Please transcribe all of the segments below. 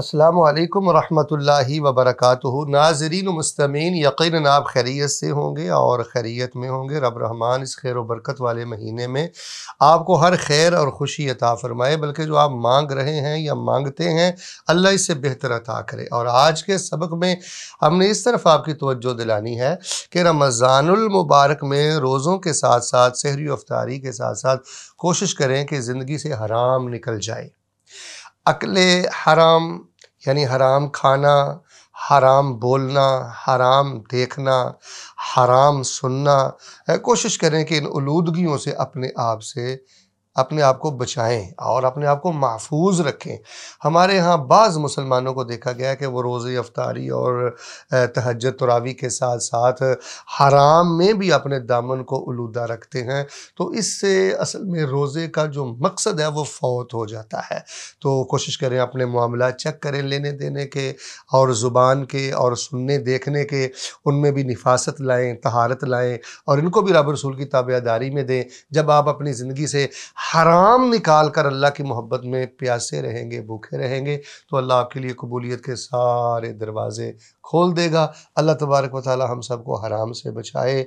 असलकम वरहमतुल्लाहि वबरक नाजरीन मस्तमीन यकीन आप खैरियत से होंगे और खैरियत में होंगे रब रहमान इस खैर वरकत वाले महीने में आपको हर खैर और खुशी अता फ़रमाए बल्कि जो आप मांग रहे हैं या मांगते हैं अल्लाह इससे बेहतर अता करे और आज के सबक में हमने इस तरफ आपकी तोज्जो दिलानी है कि रमज़ानमबारक में रोज़ों के साथ साथ शहरी अफ्तारी के साथ साथ कोशिश करें कि ज़िंदगी से हराम निकल जाए अकल हराम यानी हराम खाना हराम बोलना हराम देखना हराम सुनना कोशिश करें कि इन आलूदगियों से अपने आप से अपने आप को बचाएं और अपने आप को महफूज रखें हमारे यहाँ बाज़ मुसलमानों को देखा गया कि वो रोज़े अफ्तारी और तहज तरावी के साथ साथ हराम में भी अपने दामन को उलूदा रखते हैं तो इससे असल में रोज़े का जो मकसद है वो फौत हो जाता है तो कोशिश करें अपने मामला चेक करें लेने देने के और ज़ुबान के और सुनने देखने के उनमें भी नफासत लाएँ तहारत लाएँ और इनको भी रब रसूल की ताबेदारी में दें जब आप अपनी ज़िंदगी से हराम निकाल कर अल्लाह की मोहब्बत में प्यासे रहेंगे भूखे रहेंगे तो अल्लाह आपके लिए कबूलियत के सारे दरवाज़े खोल देगा अल्लाह तबारक वाली हम हम सबको हराम से बचाए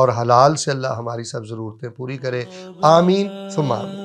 और हलाल से अल्लाह हमारी सब ज़रूरतें पूरी करे आमीन सुमान